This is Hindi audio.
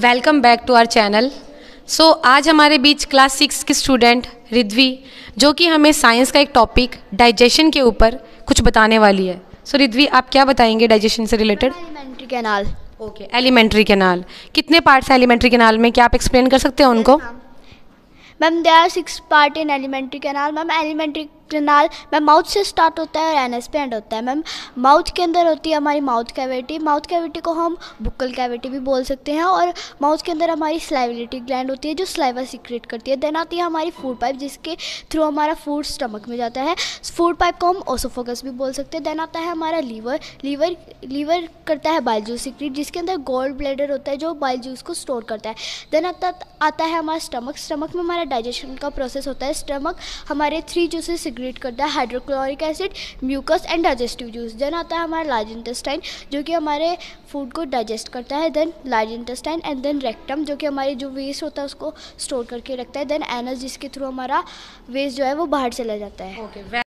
welcome back to our channel so आज हमारे बीच क्लास सिक्स की स्टूडेंट रिद्वी जो कि हमें साइंस का एक टॉपिक डाइजेशन के ऊपर कुछ बताने वाली है सो so, रिद्वी आप क्या बताएंगे डाइजेशन से related elementary canal okay elementary canal कितने पार्ट्स हैं एलिमेंट्री कैनाल में क्या आप एक्सप्लेन कर सकते हैं उनको ma'am they are six part in elementary canal ma'am elementary रेक्टिनाल मैम माउथ से स्टार्ट होता है और एन एस पे एंड होता है मैम माउथ के अंदर होती है हमारी माउथ कैविटी माउथ कैविटी को हम बुकल कैविटी भी बोल सकते हैं और माउथ के अंदर हमारी स्लाइविलिटी ग्लैंड होती है जो स्लाइवा सिक्रेट करती है देन आती है हमारी फूड पाइप जिसके थ्रू हमारा फूड स्टमक में जाता है फूड पाइप को हम ओसोफोकस भी बोल सकते हैं देन आता है हमारा लीवर लीवर लीवर करता है बाइल जूस सिक्रेट जिसके अंदर गोल्ड ब्लेडर होता है जो बाइल जूस को स्टोर करता है देन आता आता है हमारा स्टमक स्टमक में हमारा डाइजेशन का प्रोसेस होता है स्टमक हमारे थ्री जूसेस सिक्रेट सेक्रेट करता है hydrochloric acid mucus and digestive juice then आता है हमारा लार्ज इंटेस्टाइन जो कि हमारे फूड को डाइजेस्ट करता है then large intestine and then rectum जो कि हमारे जो वेस्ट होता है उसको स्टोर करके रखता है देन एनस जिसके थ्रू हमारा वेस्ट जो है वो बाहर चला जाता है okay,